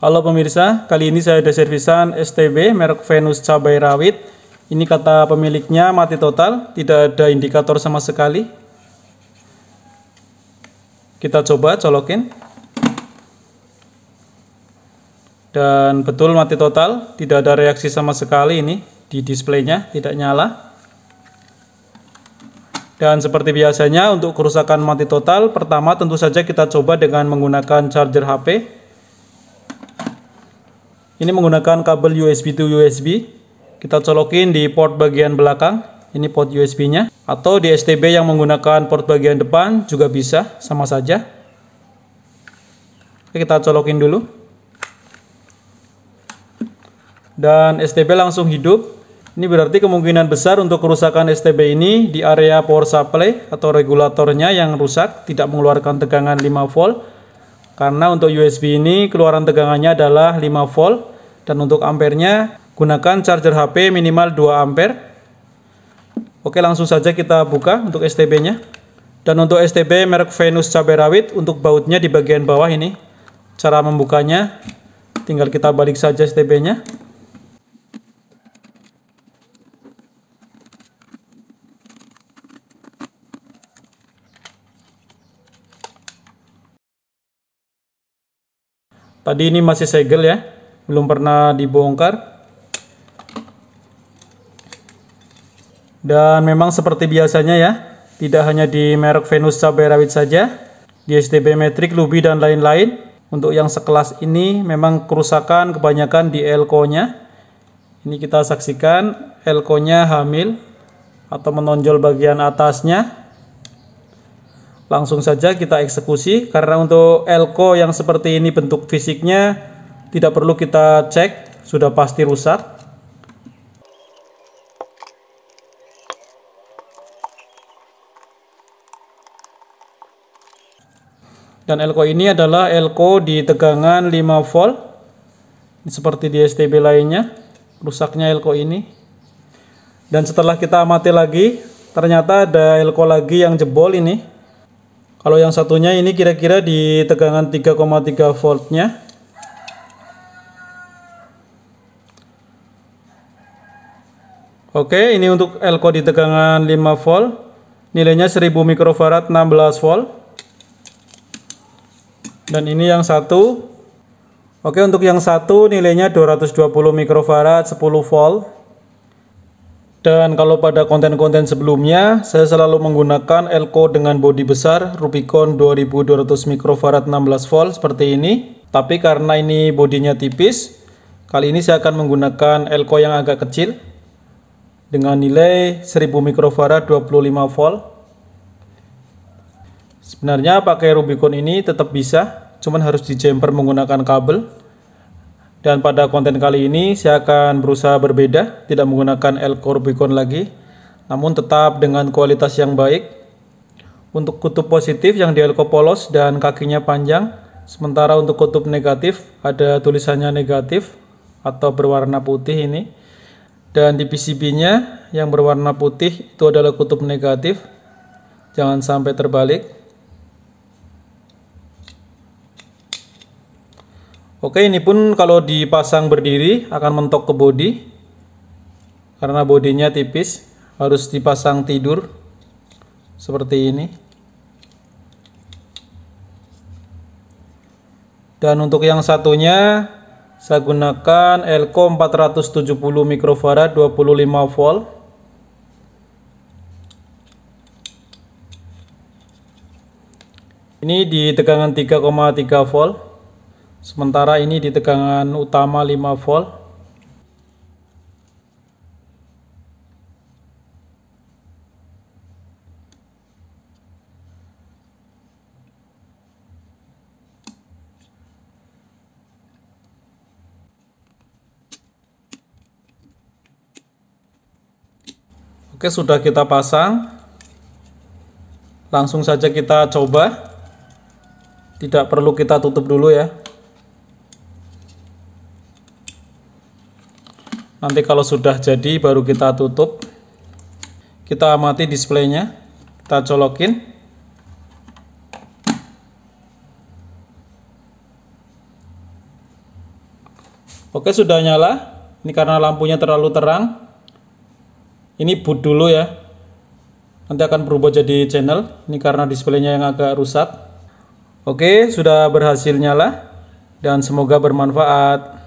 Halo pemirsa, kali ini saya ada servisan STB merek Venus cabai rawit. Ini kata pemiliknya mati total, tidak ada indikator sama sekali. Kita coba colokin. Dan betul mati total, tidak ada reaksi sama sekali ini di displaynya, tidak nyala. Dan seperti biasanya untuk kerusakan mati total, pertama tentu saja kita coba dengan menggunakan charger HP ini menggunakan kabel USB to USB. Kita colokin di port bagian belakang. Ini port USB-nya. Atau di STB yang menggunakan port bagian depan juga bisa, sama saja. Oke, kita colokin dulu. Dan STB langsung hidup. Ini berarti kemungkinan besar untuk kerusakan STB ini di area power supply atau regulatornya yang rusak tidak mengeluarkan tegangan 5 volt karena untuk USB ini keluaran tegangannya adalah 5 volt dan untuk ampernya gunakan charger HP minimal 2 ampere. Oke, langsung saja kita buka untuk STB-nya. Dan untuk STB merek Venus cabai rawit untuk bautnya di bagian bawah ini. Cara membukanya tinggal kita balik saja STB-nya. Tadi ini masih segel ya belum pernah dibongkar dan memang seperti biasanya ya tidak hanya di merek Venus cabai rawit saja di STB metrik, lubi dan lain-lain untuk yang sekelas ini memang kerusakan kebanyakan di elko nya ini kita saksikan elko nya hamil atau menonjol bagian atasnya langsung saja kita eksekusi karena untuk elko yang seperti ini bentuk fisiknya tidak perlu kita cek, sudah pasti rusak. Dan elko ini adalah elko di tegangan 5 volt seperti di STB lainnya, rusaknya elko ini. Dan setelah kita amati lagi, ternyata ada elko lagi yang jebol ini. Kalau yang satunya ini kira-kira di tegangan 3,3 voltnya, Oke, ini untuk elko di tegangan 5 volt. Nilainya 1000 mikrofarad 16 volt. Dan ini yang satu. Oke, untuk yang satu nilainya 220 mikrofarad 10 volt. Dan kalau pada konten-konten sebelumnya, saya selalu menggunakan elko dengan bodi besar Rubicon 2200 mikrofarad 16 volt seperti ini. Tapi karena ini bodinya tipis, kali ini saya akan menggunakan elko yang agak kecil dengan nilai 1000 mikrofarad 25 volt. Sebenarnya pakai Rubicon ini tetap bisa, cuman harus jumper menggunakan kabel. Dan pada konten kali ini saya akan berusaha berbeda, tidak menggunakan elko Rubicon lagi, namun tetap dengan kualitas yang baik. Untuk kutub positif yang di elko polos dan kakinya panjang, sementara untuk kutub negatif ada tulisannya negatif atau berwarna putih ini dan di PCB-nya yang berwarna putih itu adalah kutub negatif jangan sampai terbalik oke ini pun kalau dipasang berdiri akan mentok ke bodi karena bodinya tipis harus dipasang tidur seperti ini dan untuk yang satunya saya gunakan Elko 470 mikrofarad 25 volt. Ini di tegangan 3,3 volt. Sementara ini di tegangan utama 5 volt. Oke, sudah kita pasang. Langsung saja kita coba. Tidak perlu kita tutup dulu ya. Nanti kalau sudah jadi baru kita tutup. Kita amati displaynya. Kita colokin. Oke, sudah nyala. Ini karena lampunya terlalu terang ini boot dulu ya nanti akan berubah jadi channel ini karena displaynya yang agak rusak oke sudah berhasil nyala dan semoga bermanfaat